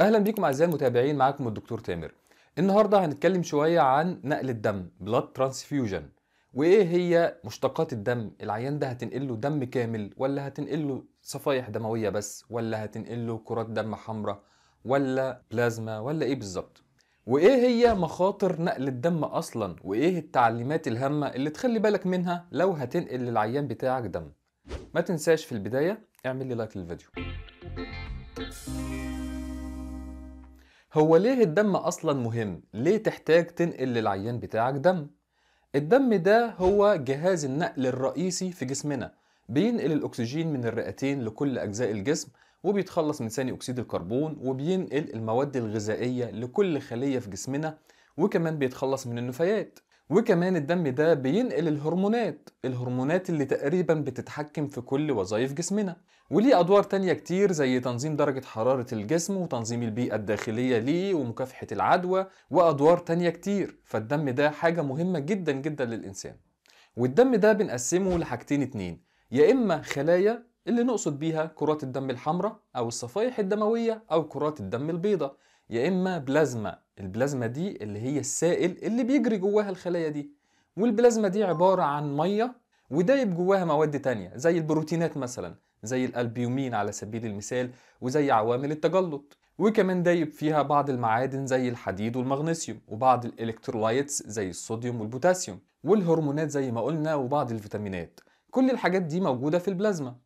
اهلا بيكم اعزائي المتابعين معاكم الدكتور تامر النهارده هنتكلم شويه عن نقل الدم بلاد ترانسفيوجن وايه هي مشتقات الدم العيان ده هتنقله دم كامل ولا هتنقله صفائح دمويه بس ولا هتنقله كرات دم حمراء ولا بلازما ولا ايه بالظبط وايه هي مخاطر نقل الدم اصلا وايه التعليمات الهامه اللي تخلي بالك منها لو هتنقل للعيان بتاعك دم ما تنساش في البدايه اعمل لي لايك للفيديو هو ليه الدم أصلا مهم؟ ليه تحتاج تنقل للعيان بتاعك دم؟ الدم ده هو جهاز النقل الرئيسي في جسمنا بينقل الأكسجين من الرئتين لكل أجزاء الجسم وبيتخلص من ثاني أكسيد الكربون وبينقل المواد الغذائية لكل خلية في جسمنا وكمان بيتخلص من النفايات وكمان الدم ده بينقل الهرمونات الهرمونات اللي تقريبا بتتحكم في كل وظائف جسمنا وليه أدوار تانية كتير زي تنظيم درجة حرارة الجسم وتنظيم البيئة الداخلية ليه ومكافحة العدوى وأدوار تانية كتير فالدم ده حاجة مهمة جدا جدا للإنسان والدم ده بنقسمه لحاجتين اتنين يا إما خلايا اللي نقصد بيها كرات الدم الحمراء أو الصفائح الدموية أو كرات الدم البيضاء يا اما بلازما البلازما دي اللي هي السائل اللي بيجري جواها الخلايا دي والبلازما دي عباره عن ميه ودايب جواها مواد تانية زي البروتينات مثلا زي الالبيومين على سبيل المثال وزي عوامل التجلط وكمان دايب فيها بعض المعادن زي الحديد والمغنيسيوم وبعض الالكترولايتس زي الصوديوم والبوتاسيوم والهرمونات زي ما قلنا وبعض الفيتامينات كل الحاجات دي موجودة في البلازما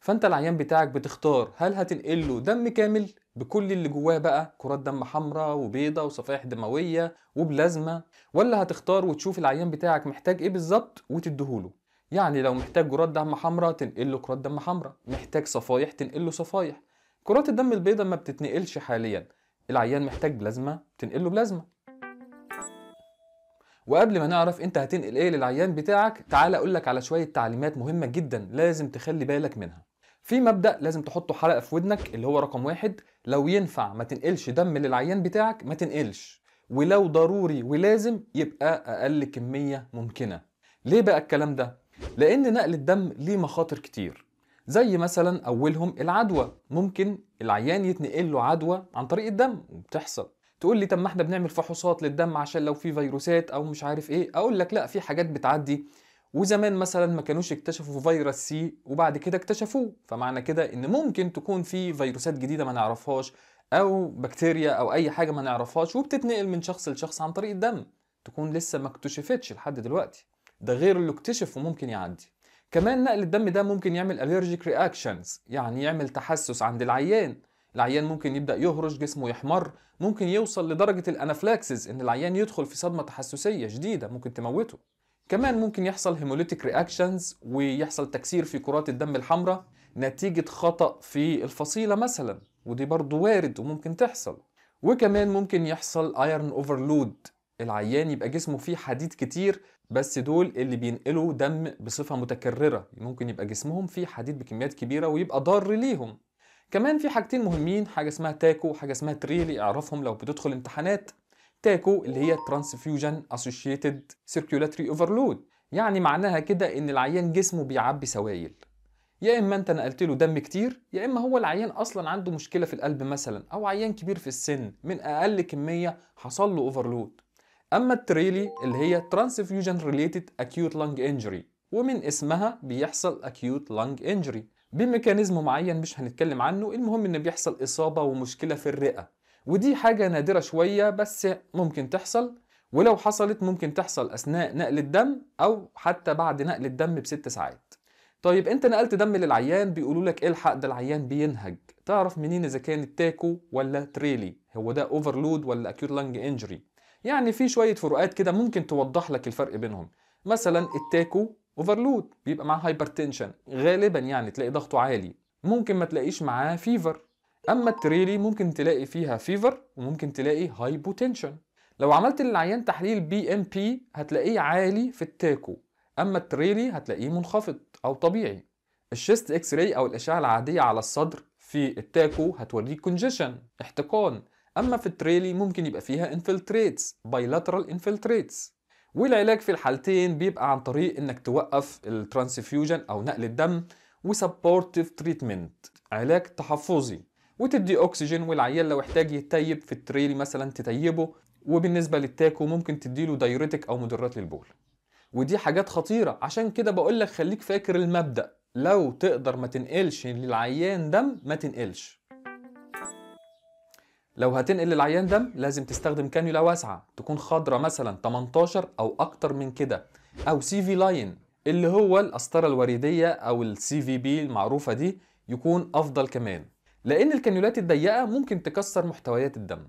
فانت العيان بتاعك بتختار هل هتنقل له دم كامل بكل اللي جواه بقى كرات دم حمراء وبيضة وصفائح دموية وبلازما ولا هتختار وتشوف العيان بتاعك محتاج ايه بالظبط وتديهوله يعني لو محتاج كرات دم حمراء تنقل له كرات دم حمراء محتاج صفائح تنقل له صفائح كرات الدم البيضة ما بتتنقلش حاليا العيان محتاج بلازما تنقل له بلازما وقبل ما نعرف انت هتنقل ايه للعيان بتاعك تعال اقولك على شوية تعليمات مهمة جدا لازم تخلي بالك منها في مبدا لازم تحطه حلقه في ودنك اللي هو رقم واحد لو ينفع ما تنقلش دم للعيان بتاعك ما تنقلش ولو ضروري ولازم يبقى اقل كميه ممكنه ليه بقى الكلام ده لان نقل الدم ليه مخاطر كتير زي مثلا اولهم العدوى ممكن العيان يتنقل له عدوى عن طريق الدم وبتحصل تقول لي طب ما احنا بنعمل فحوصات للدم عشان لو في فيروسات او مش عارف ايه اقول لك لا في حاجات بتعدي وزمان مثلا ما كانوش اكتشفوا فيروس سي وبعد كده اكتشفوه فمعنى كده ان ممكن تكون في فيروسات جديده ما نعرفهاش او بكتيريا او اي حاجه ما نعرفهاش وبتتنقل من شخص لشخص عن طريق الدم تكون لسه ما اكتشفتش لحد دلوقتي ده غير اللي اكتشف وممكن يعدي كمان نقل الدم ده ممكن يعمل allergic reactions يعني يعمل تحسس عند العيان العيان ممكن يبدا يهرش جسمه يحمر ممكن يوصل لدرجه الانافلاكسز ان العيان يدخل في صدمه تحسسيه شديده ممكن تموته كمان ممكن يحصل هيموليتيك رياكشنز ويحصل تكسير في كرات الدم الحمراء نتيجة خطأ في الفصيلة مثلا ودي برضه وارد وممكن تحصل وكمان ممكن يحصل ايرن اوفرلود العيان يبقى جسمه فيه حديد كتير بس دول اللي بينقلوا دم بصفة متكررة ممكن يبقى جسمهم فيه حديد بكميات كبيرة ويبقى ضار ليهم كمان في حاجتين مهمين حاجة اسمها تاكو وحاجة اسمها تريلي اعرفهم لو بتدخل امتحانات تاكو اللي هي ترانسفيوجن اسوشيتد سيركيولاتري اوفرلود يعني معناها كده ان العيان جسمه بيعبي سوائل يا اما انت نقلت له دم كتير يا اما هو العيان اصلا عنده مشكله في القلب مثلا او عيان كبير في السن من اقل كميه حصل له اوفرلود اما التريلي اللي هي ترانسفيوجن ريليتد اكيوت لانج انجري ومن اسمها بيحصل اكيوت لانج انجري بميكانيزم معين مش هنتكلم عنه المهم ان بيحصل اصابه ومشكله في الرئه ودي حاجة نادرة شوية بس ممكن تحصل ولو حصلت ممكن تحصل أثناء نقل الدم أو حتى بعد نقل الدم بست ساعات طيب انت نقلت دم للعيان بيقولوا لك إيه الحق ده العيان بينهج تعرف منين اذا كان تاكو ولا تريلي هو ده اوفرلود ولا اكيوت لانج انجري يعني في شويه فروقات كده ممكن توضح لك الفرق بينهم مثلا التاكو اوفرلود بيبقى معاه هايبرتنشن غالبا يعني تلاقي ضغطه عالي ممكن ما تلاقيش معاه فيفر اما التريلي ممكن تلاقي فيها فيفر وممكن تلاقي هايبوتنشن لو عملت للعيان تحليل بي ام بي هتلاقيه عالي في التاكو اما التريلي هتلاقيه منخفض او طبيعي الشيست اكس راي او الاشعه العاديه على الصدر في التاكو هتوريك كونجيشن احتقان اما في التريلي ممكن يبقى فيها انفلتريتس بايلاترال انفلتريتس والعلاج في الحالتين بيبقى عن طريق انك توقف الترانسفيوجن او نقل الدم وسبورتيف تريتمنت علاج تحفظي وتدي اكسجين والعيال لو احتاج يتيب في التريل مثلا تتيبه وبالنسبه للتاكو ممكن تديله دايوريتك او مدرات للبول ودي حاجات خطيره عشان كده بقولك خليك فاكر المبدا لو تقدر ما تنقلش للعيان دم ما تنقلش لو هتنقل للعيان دم لازم تستخدم كانيولا واسعه تكون خضره مثلا 18 او اكتر من كده او سي في لاين اللي هو القسطره الوريديه او السي في بي المعروفه دي يكون افضل كمان لأن الكانيولات الضيقة ممكن تكسر محتويات الدم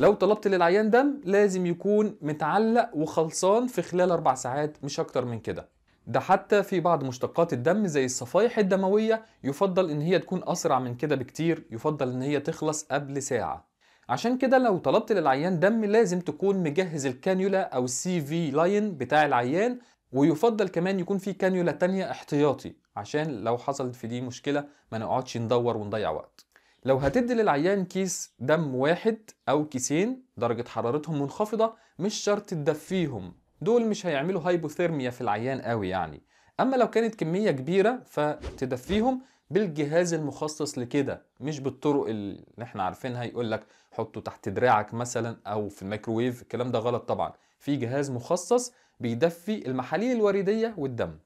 لو طلبت للعيان دم لازم يكون متعلق وخلصان في خلال أربع ساعات مش أكتر من كده ده حتى في بعض مشتقات الدم زي الصفائح الدموية يفضل إن هي تكون أسرع من كده بكتير يفضل إن هي تخلص قبل ساعة عشان كده لو طلبت للعيان دم لازم تكون مجهز الكانيولا أو السي في لاين بتاع العيان ويفضل كمان يكون في كانيولا تانية احتياطي عشان لو حصلت في دي مشكلة ما نقعدش ندور ونضيع وقت لو هتدي للعيان كيس دم واحد أو كيسين درجة حرارتهم منخفضة مش شرط تدفيهم دول مش هيعملوا هايبوثيرميا في العيان قوي يعني أما لو كانت كمية كبيرة فتدفيهم بالجهاز المخصص لكده مش بالطرق اللي احنا عارفينها يقول لك حطه تحت دراعك مثلا او في الميكروويف الكلام ده غلط طبعا في جهاز مخصص بيدفي المحاليل الوريدية والدم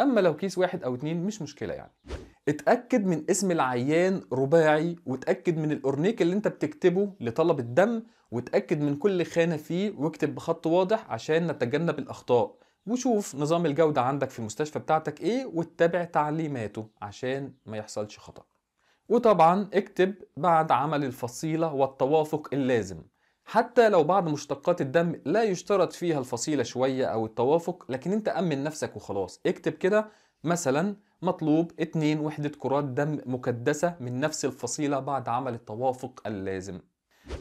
أما لو كيس واحد أو اتنين مش مشكلة يعني اتأكد من اسم العيان رباعي واتأكد من الأورنيك اللي انت بتكتبه لطلب الدم واتأكد من كل خانة فيه واكتب بخط واضح عشان نتجنب الأخطاء وشوف نظام الجودة عندك في المستشفى بتاعتك ايه واتبع تعليماته عشان ما يحصلش خطأ وطبعا اكتب بعد عمل الفصيلة والتوافق اللازم حتى لو بعض مشتقات الدم لا يشترط فيها الفصيلة شوية أو التوافق لكن أنت أمن نفسك وخلاص اكتب كده مثلا مطلوب 2 وحدة كرات دم مكدسة من نفس الفصيلة بعد عمل التوافق اللازم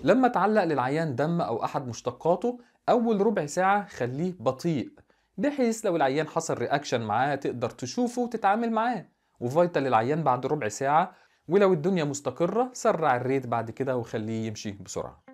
لما تعلق للعيان دم أو أحد مشتقاته أول ربع ساعة خليه بطيء بحيث لو العيان حصل رياكشن معاه تقدر تشوفه وتتعامل معاه وفيتال للعيان بعد ربع ساعة ولو الدنيا مستقرة سرع الريت بعد كده وخليه يمشي بسرعة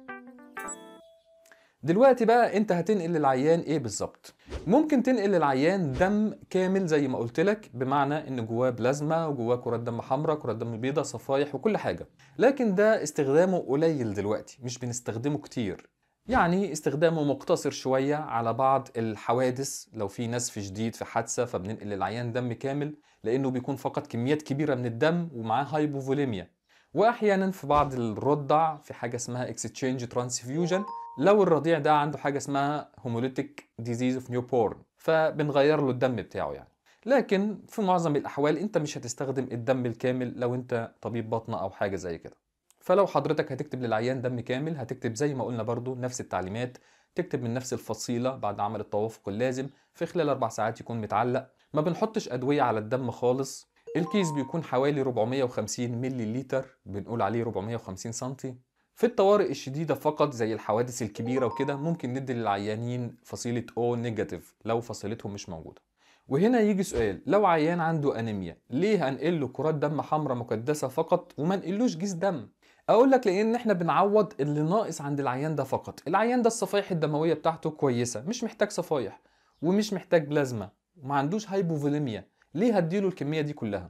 دلوقتي بقى انت هتنقل للعيان ايه بالظبط ممكن تنقل للعيان دم كامل زي ما قلت لك بمعنى ان جواه بلازما وجواه كرات دم حمراء كرات دم بيضاء صفائح وكل حاجه لكن ده استخدامه قليل دلوقتي مش بنستخدمه كتير يعني استخدامه مقتصر شوية على بعض الحوادث لو في نزف شديد في حادثة فبننقل للعيان دم كامل لأنه بيكون فقط كميات كبيرة من الدم ومعاه هايبوفوليميا وأحيانا في بعض الرضع في حاجة اسمها اكستشينج ترانسفيوجن لو الرضيع ده عنده حاجه اسمها هيموليتيك ديزيز اوف نيو بورن فبنغير له الدم بتاعه يعني لكن في معظم الاحوال انت مش هتستخدم الدم الكامل لو انت طبيب بطنه او حاجه زي كده فلو حضرتك هتكتب للعيان دم كامل هتكتب زي ما قلنا برضو نفس التعليمات تكتب من نفس الفصيله بعد عمل التوافق اللازم في خلال اربع ساعات يكون متعلق ما بنحطش ادويه على الدم خالص الكيس بيكون حوالي 450 ملي لتر بنقول عليه 450 سنتي في الطوارئ الشديدة فقط زي الحوادث الكبيرة وكده ممكن ندي للعيانين فصيلة O نيجاتيف لو فصيلتهم مش موجودة وهنا يجي سؤال لو عيان عنده انيميا ليه هنقل له كرات دم حمراء مكدسة فقط وما نقلوش جيز دم اقول لك لان احنا بنعوض اللي ناقص عند العيان ده فقط العيان ده الصفائح الدمويه بتاعته كويسه مش محتاج صفائح ومش محتاج بلازما وما عندوش هايبوفوليميا ليه هديله الكميه دي كلها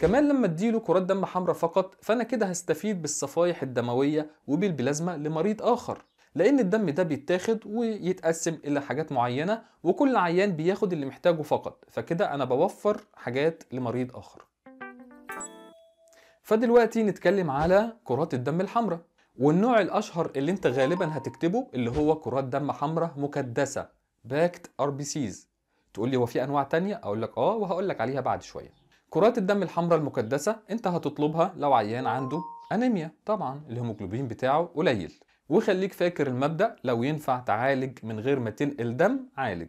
كمان لما اديله كرات دم حمراء فقط فانا كده هستفيد بالصفائح الدمويه وبالبلازما لمريض اخر لان الدم ده بيتاخد ويتقسم الى حاجات معينه وكل عيان بياخد اللي محتاجه فقط فكده انا بوفر حاجات لمريض اخر فدلوقتي نتكلم على كرات الدم الحمراء والنوع الاشهر اللي انت غالبا هتكتبه اللي هو كرات دم حمراء مكدسه باكت ار بي سيز تقول لي هو في انواع تانية اقول لك اه وهقول لك عليها بعد شويه كرات الدم الحمراء المكدسة انت هتطلبها لو عيان عنده انيميا طبعا الهيموجلوبين بتاعه قليل وخليك فاكر المبدأ لو ينفع تعالج من غير ما تنقل دم عالج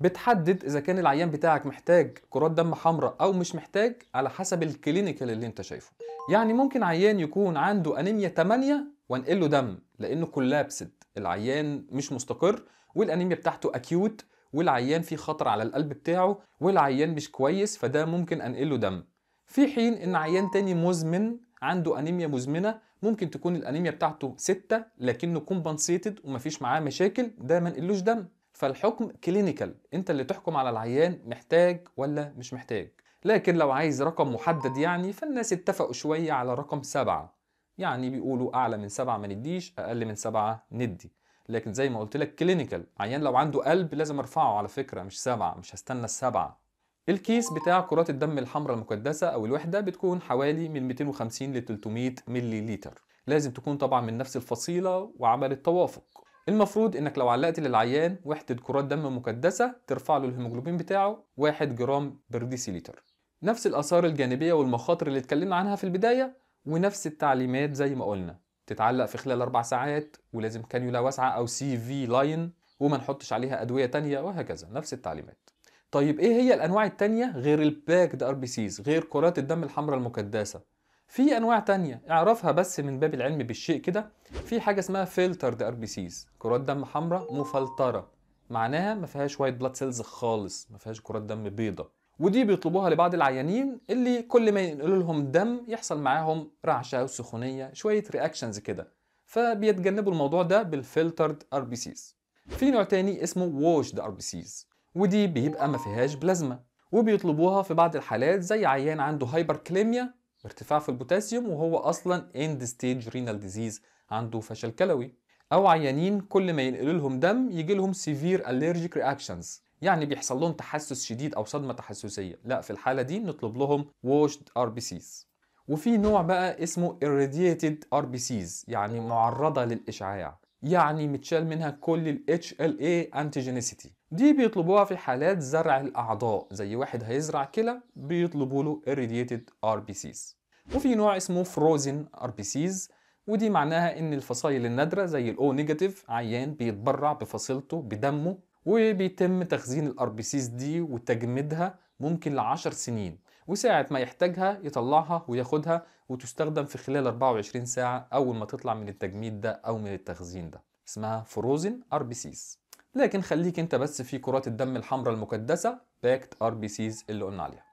بتحدد اذا كان العيان بتاعك محتاج كرات دم حمراء او مش محتاج على حسب الكلينيكال اللي انت شايفه يعني ممكن عيان يكون عنده انيميا 8 وانقل له دم لانه كولابسد العيان مش مستقر والانيميا بتاعته اكيوت والعيان في خطر على القلب بتاعه والعيان مش كويس فده ممكن انقله دم في حين ان عيان تاني مزمن عنده انيميا مزمنه ممكن تكون الانيميا بتاعته 6 لكنه كومبنسيتد ومفيش معاه مشاكل ده ما نقلوش دم فالحكم كلينيكال انت اللي تحكم على العيان محتاج ولا مش محتاج لكن لو عايز رقم محدد يعني فالناس اتفقوا شويه على رقم سبعة يعني بيقولوا اعلى من سبعة ما نديش اقل من سبعة ندي لكن زي ما قلت لك كلينيكال عيان لو عنده قلب لازم ارفعه على فكره مش سبعه مش هستنى السبعه الكيس بتاع كرات الدم الحمراء المكدسه او الوحده بتكون حوالي من 250 ل 300 لتر لازم تكون طبعا من نفس الفصيله وعمل التوافق المفروض انك لو علقت للعيان وحده كرات دم مكدسه ترفع له الهيموجلوبين بتاعه 1 جرام ديسيلتر نفس الاثار الجانبيه والمخاطر اللي اتكلمنا عنها في البدايه ونفس التعليمات زي ما قلنا تتعلق في خلال أربع ساعات ولازم كانيولا واسعة أو سي في لاين وما نحطش عليها أدوية تانية وهكذا نفس التعليمات طيب إيه هي الأنواع التانية غير الباكد ار بي سيز غير كرات الدم الحمراء المكدسة في أنواع تانية اعرفها بس من باب العلم بالشيء كده في حاجة اسمها فلترد ار بي سيز كرات دم حمراء مفلترة معناها ما فيهاش وايت بلاد سيلز خالص ما فيهاش كرات دم بيضة ودي بيطلبوها لبعض العيانين اللي كل ما ينقلوا لهم دم يحصل معاهم رعشه وسخونيه شويه رياكشنز كده فبيتجنبوا الموضوع ده بالفلترد ار بي سيز في نوع تاني اسمه ووشد ار بي سيز ودي بيبقى ما فيهاش بلازما وبيطلبوها في بعض الحالات زي عيان عنده هايبر كليميا ارتفاع في البوتاسيوم وهو اصلا اند ستيج رينال ديزيز عنده فشل كلوي او عيانين كل ما ينقلوا لهم دم يجي لهم سيفير اليرجيك رياكشنز يعني بيحصل لهم تحسس شديد او صدمه تحسسيه لا في الحاله دي بنطلب لهم واشد ار بي سيز وفي نوع بقى اسمه irradiated RBCs يعني معرضة للإشعاع يعني متشال منها كل ال HLA antigenicity دي بيطلبوها في حالات زرع الأعضاء زي واحد هيزرع كلى بيطلبوا له irradiated RBCs وفي نوع اسمه frozen RBCs ودي معناها ان الفصائل النادرة زي الأو نيجاتيف عيان بيتبرع بفصيلته بدمه وبيتم تخزين الار بي سيز دي وتجميدها ممكن لعشر سنين وساعة ما يحتاجها يطلعها وياخدها وتستخدم في خلال 24 ساعة أول ما تطلع من التجميد ده أو من التخزين ده اسمها فروزن ار بي سيز لكن خليك انت بس في كرات الدم الحمراء المكدسة باكت ار بي سيز اللي قلنا عليها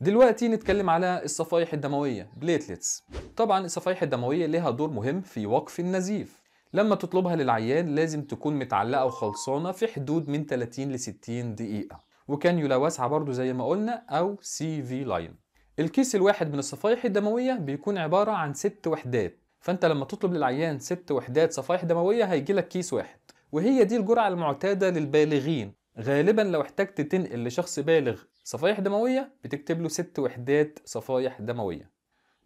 دلوقتي نتكلم على الصفائح الدموية بليتلتس طبعا الصفائح الدموية لها دور مهم في وقف النزيف لما تطلبها للعيان لازم تكون متعلقة وخلصانة في حدود من 30 ل 60 دقيقة وكانيولا واسعة برضو زي ما قلنا أو سي في لاين الكيس الواحد من الصفائح الدموية بيكون عبارة عن ست وحدات فأنت لما تطلب للعيان ست وحدات صفائح دموية هيجي لك كيس واحد وهي دي الجرعة المعتادة للبالغين غالبا لو احتجت تنقل لشخص بالغ صفائح دموية بتكتب له ست وحدات صفائح دموية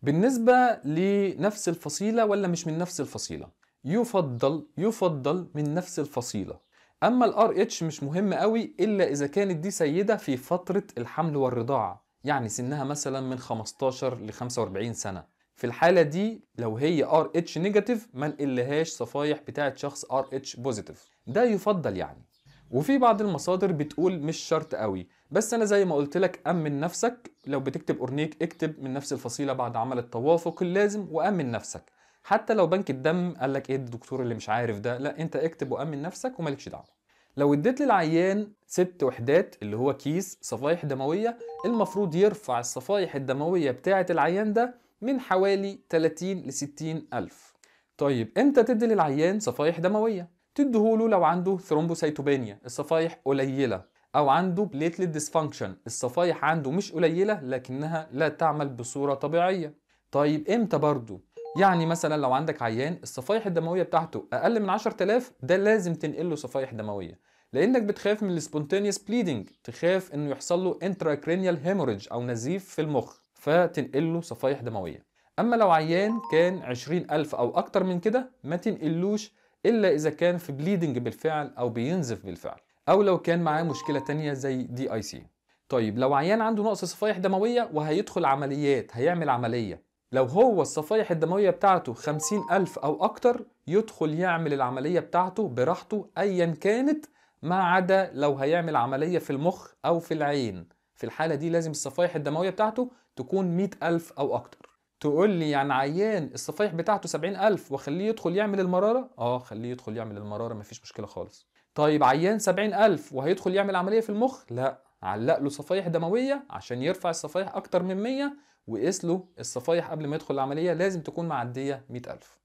بالنسبة لنفس الفصيلة ولا مش من نفس الفصيلة يفضل يفضل من نفس الفصيلة أما الار اتش مش مهم قوي إلا إذا كانت دي سيدة في فترة الحمل والرضاعة يعني سنها مثلا من 15 ل 45 سنة في الحالة دي لو هي ار اتش نيجاتيف ما نقلهاش صفايح بتاعة شخص ار اتش بوزيتيف ده يفضل يعني وفي بعض المصادر بتقول مش شرط قوي بس انا زي ما قلت لك امن نفسك لو بتكتب اورنيك اكتب من نفس الفصيله بعد عمل التوافق اللازم وامن نفسك حتى لو بنك الدم قال لك ايه الدكتور اللي مش عارف ده لا انت اكتب وامن نفسك ومالكش دعوه لو اديت للعيان ست وحدات اللي هو كيس صفائح دمويه المفروض يرفع الصفائح الدمويه بتاعه العيان ده من حوالي 30 ل 60 الف طيب امتى تدي للعيان صفائح دمويه تديهوله لو عنده ثرومبوسيتوبانيا الصفائح قليله او عنده بليتلت ديسفانكشن الصفائح عنده مش قليله لكنها لا تعمل بصوره طبيعيه طيب امتى برضه يعني مثلا لو عندك عيان الصفائح الدمويه بتاعته اقل من 10000 ده لازم تنقل له صفائح دمويه لانك بتخاف من السبونتينيوس بليدنج تخاف انه يحصل له انتراكرينيال هيموريدج او نزيف في المخ فتنقل له صفائح دمويه اما لو عيان كان 20000 او اكتر من كده ما تنقلوش الا اذا كان في بليدنج بالفعل او بينزف بالفعل او لو كان معاه مشكله تانية زي دي اي سي طيب لو عيان عنده نقص صفائح دمويه وهيدخل عمليات هيعمل عمليه لو هو الصفائح الدموية بتاعته 50 ألف أو أكتر يدخل يعمل العملية بتاعته براحته أيا كانت ما عدا لو هيعمل عملية في المخ أو في العين في الحالة دي لازم الصفائح الدموية بتاعته تكون 100 ألف أو أكتر تقول لي يعني عيان الصفائح بتاعته 70 ألف وخليه يدخل يعمل المرارة آه خليه يدخل يعمل المرارة مفيش مشكلة خالص طيب عيان 70 ألف وهيدخل يعمل عملية في المخ لا علق له صفائح دموية عشان يرفع الصفائح أكتر من 100 وقيس له الصفايح قبل ما يدخل العمليه لازم تكون معديه 100000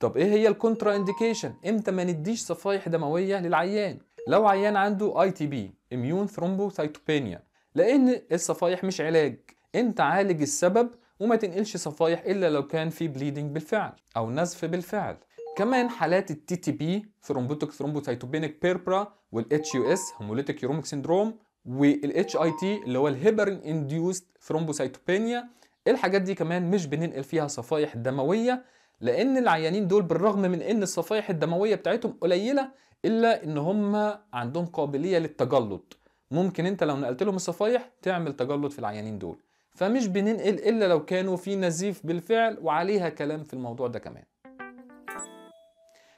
طب ايه هي الكونترا انديكيشن امتى ما نديش صفايح دمويه للعيان لو عيان عنده اي تي بي اميون ثرومبوسايتوبينيا لان الصفايح مش علاج انت عالج السبب وما تنقلش صفايح الا لو كان في بليدنج بالفعل او نزف بالفعل كمان حالات التي تي بي ثرومبوتيك ثرومبوسايتوبينيك بيربرا والاتش يو اس هيموليتيك يوروميك سيندروم والاتش اي تي اللي هو الهيبرين انديوست ثرومبوسايتوبينيا الحاجات دي كمان مش بننقل فيها صفائح دمويه لان العيانين دول بالرغم من ان الصفائح الدمويه بتاعتهم قليله الا ان هم عندهم قابليه للتجلط ممكن انت لو نقلت لهم الصفائح تعمل تجلط في العيانين دول فمش بننقل الا لو كانوا في نزيف بالفعل وعليها كلام في الموضوع ده كمان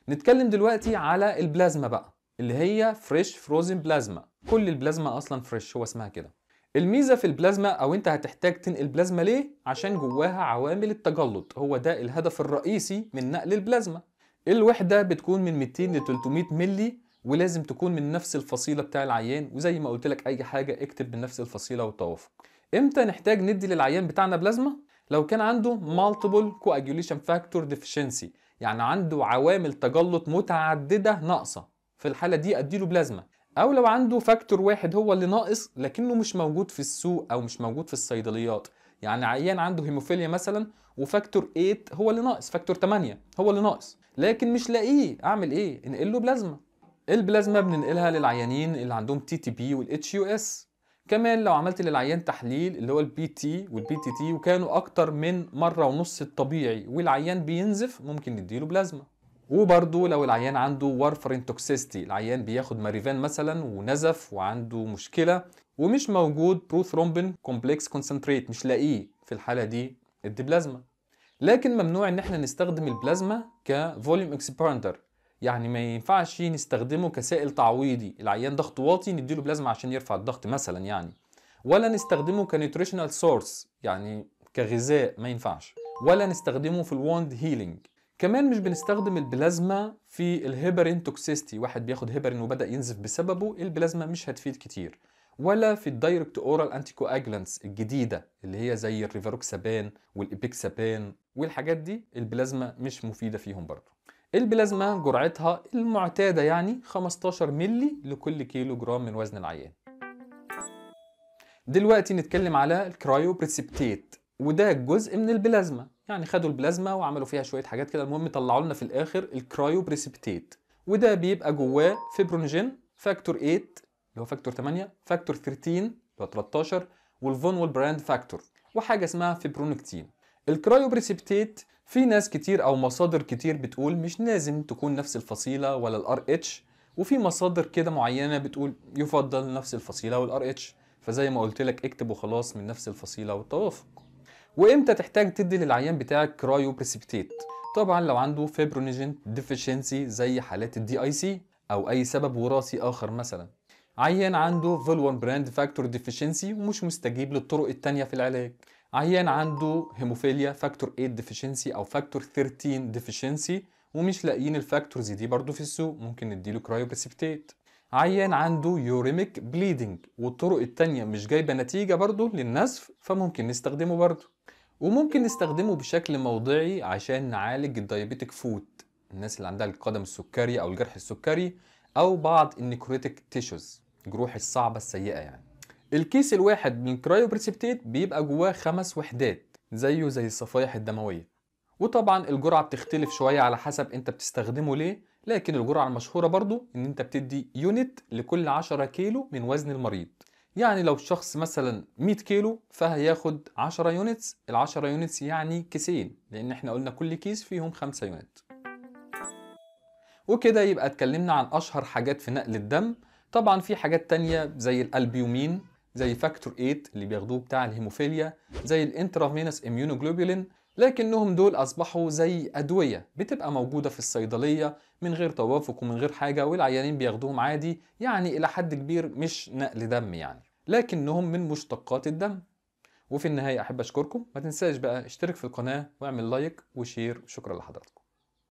نتكلم دلوقتي على البلازما بقى اللي هي فريش فروزن بلازما كل البلازما اصلا فريش هو اسمها كده الميزه في البلازما او انت هتحتاج تنقل بلازما ليه عشان جواها عوامل التجلط هو ده الهدف الرئيسي من نقل البلازما الوحده بتكون من 200 ل 300 ملي ولازم تكون من نفس الفصيله بتاع العيان وزي ما قلت لك اي حاجه اكتب من نفس الفصيله والتوافق امتى نحتاج ندي للعيان بتاعنا بلازما لو كان عنده multiple coagulation factor deficiency يعني عنده عوامل تجلط متعدده ناقصه في الحاله دي اديله بلازما او لو عنده فاكتور واحد هو اللي ناقص لكنه مش موجود في السوق او مش موجود في الصيدليات يعني عيان عنده هيموفيليا مثلا وفاكتور 8 هو اللي ناقص فاكتور 8 هو اللي ناقص لكن مش لاقيه اعمل ايه انقل له بلازما البلازما بننقلها للعيانين اللي عندهم تي تي بي والاتش يو اس كمان لو عملت للعيان تحليل اللي هو البي تي والبي تي تي وكانوا اكتر من مره ونص الطبيعي والعيان بينزف ممكن نديله بلازما وبرضه لو العيان عنده وارفرين توكسيستي العيان بياخد ماريفان مثلا ونزف وعنده مشكله ومش موجود بروثرومبين كومبلكس كونسنتريت مش لاقيه في الحاله دي ادي بلازما لكن ممنوع ان احنا نستخدم البلازما كفوليوم اكسباندر يعني ما ينفعش نستخدمه كسائل تعويضي العيان ضغط واطي نديله بلازما عشان يرفع الضغط مثلا يعني ولا نستخدمه كنيوتريشنال سورس يعني كغذاء ما ينفعش ولا نستخدمه في الوند هيلينج كمان مش بنستخدم البلازما في الهيبرين توكسيستي واحد بياخد هيبرين وبدا ينزف بسببه البلازما مش هتفيد كتير ولا في الدايركت اورال انتيكواجلانتس الجديده اللي هي زي الريفاروكسابان والابيكسابان والحاجات دي البلازما مش مفيده فيهم برضه البلازما جرعتها المعتاده يعني 15 ملي لكل كيلو جرام من وزن العيان دلوقتي نتكلم على الكرايوبريسبتيت وده جزء من البلازما يعني خدوا البلازما وعملوا فيها شويه حاجات كده المهم طلعوا لنا في الاخر الكرايو بريسبتيت وده بيبقى جواه فيبرونجين فاكتور 8 اللي هو فاكتور 8 فاكتور 13 اللي هو 13 والفون والبراند فاكتور وحاجه اسمها فيبرونكتين الكرايو بريسبتيت في ناس كتير او مصادر كتير بتقول مش لازم تكون نفس الفصيله ولا الار اتش وفي مصادر كده معينه بتقول يفضل نفس الفصيله والار اتش فزي ما قلت لك اكتب وخلاص من نفس الفصيله والتوافق وامتى تحتاج تدي للعيان بتاعك كرايو بريسبتيت طبعا لو عنده فيبرونيجين ديفيشنسي زي حالات الدي اي سي او اي سبب وراثي اخر مثلا عيان عنده فولوان براند فاكتور ديفيشنسي ومش مستجيب للطرق التانية في العلاج عيان عنده هيموفيليا فاكتور 8 ديفيشنسي او فاكتور 13 ديفيشنسي ومش لاقيين الفاكتورز دي برضو في السوق ممكن نديله كرايو بريسبتيت عيان عنده يوريميك بليدنج والطرق التانية مش جايبة نتيجة برضو للنزف فممكن نستخدمه برضو وممكن نستخدمه بشكل موضعي عشان نعالج الدايابيتك فوت الناس اللي عندها القدم السكري او الجرح السكري او بعض النيكروتيك تيشوز جروح الصعبه السيئه يعني الكيس الواحد من الكرايوبريسبتيت بيبقى جواه خمس وحدات زيه زي الصفائح الدمويه وطبعا الجرعه بتختلف شويه على حسب انت بتستخدمه ليه لكن الجرعه المشهوره برضو ان انت بتدي يونت لكل 10 كيلو من وزن المريض يعني لو الشخص مثلا 100 كيلو فهياخد 10 يونتس ال 10 يونتس يعني كيسين لان احنا قلنا كل كيس فيهم 5 يونت وكده يبقى اتكلمنا عن اشهر حاجات في نقل الدم طبعا في حاجات تانية زي الالبيومين زي فاكتور 8 اللي بياخدوه بتاع الهيموفيليا زي الانترافينس اميونوجلوبولين لكنهم دول أصبحوا زي أدوية بتبقى موجودة في الصيدلية من غير توافق ومن غير حاجة والعيانين بياخدوهم عادي يعني إلى حد كبير مش نقل دم يعني لكنهم من مشتقات الدم وفي النهاية أحب أشكركم ما تنساش بقى اشترك في القناة واعمل لايك وشير وشكرا لحضراتكم